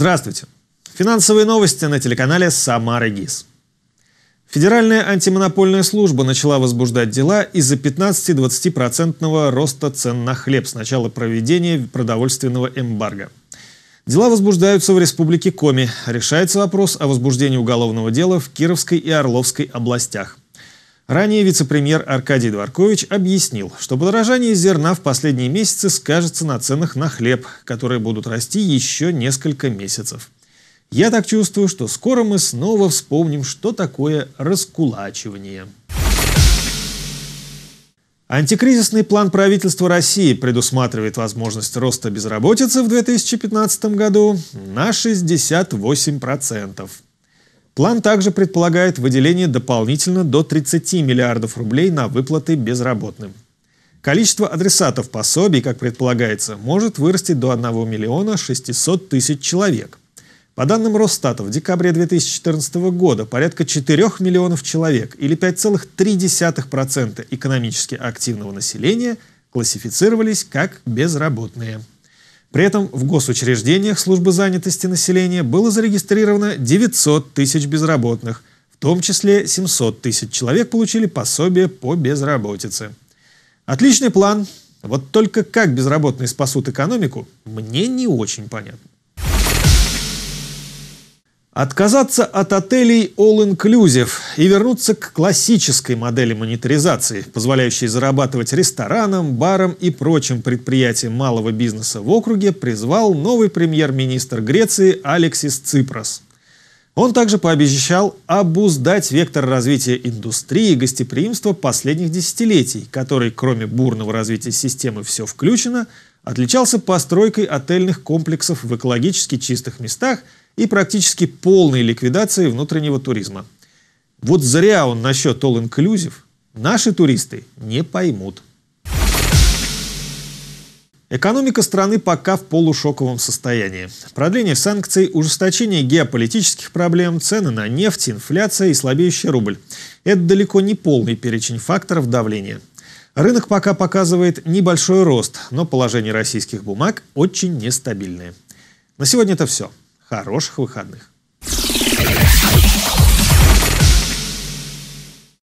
Здравствуйте. Финансовые новости на телеканале «Самара ГИС». Федеральная антимонопольная служба начала возбуждать дела из-за 15-20% роста цен на хлеб с начала проведения продовольственного эмбарго. Дела возбуждаются в Республике Коми. Решается вопрос о возбуждении уголовного дела в Кировской и Орловской областях. Ранее вице-премьер Аркадий Дворкович объяснил, что подорожание зерна в последние месяцы скажется на ценах на хлеб, которые будут расти еще несколько месяцев. Я так чувствую, что скоро мы снова вспомним, что такое раскулачивание. Антикризисный план правительства России предусматривает возможность роста безработицы в 2015 году на 68%. План также предполагает выделение дополнительно до 30 миллиардов рублей на выплаты безработным. Количество адресатов пособий, как предполагается, может вырасти до 1 миллиона 600 тысяч человек. По данным Росстата, в декабре 2014 года порядка 4 миллионов человек или 5,3% экономически активного населения классифицировались как безработные. При этом в госучреждениях службы занятости населения было зарегистрировано 900 тысяч безработных, в том числе 700 тысяч человек получили пособие по безработице. Отличный план, вот только как безработные спасут экономику, мне не очень понятно. Отказаться от отелей all-inclusive и вернуться к классической модели монетаризации, позволяющей зарабатывать ресторанам, барам и прочим предприятиям малого бизнеса в округе, призвал новый премьер-министр Греции Алексис Ципрос. Он также пообещал обуздать вектор развития индустрии и гостеприимства последних десятилетий, который, кроме бурного развития системы «все включено», отличался постройкой отельных комплексов в экологически чистых местах – и практически полной ликвидации внутреннего туризма. Вот зря он насчет All Inclusive наши туристы не поймут. Экономика страны пока в полушоковом состоянии. Продление санкций, ужесточение геополитических проблем, цены на нефть, инфляция и слабеющий рубль. Это далеко не полный перечень факторов давления. Рынок пока показывает небольшой рост, но положение российских бумаг очень нестабильное. На сегодня это все. Хороших выходных!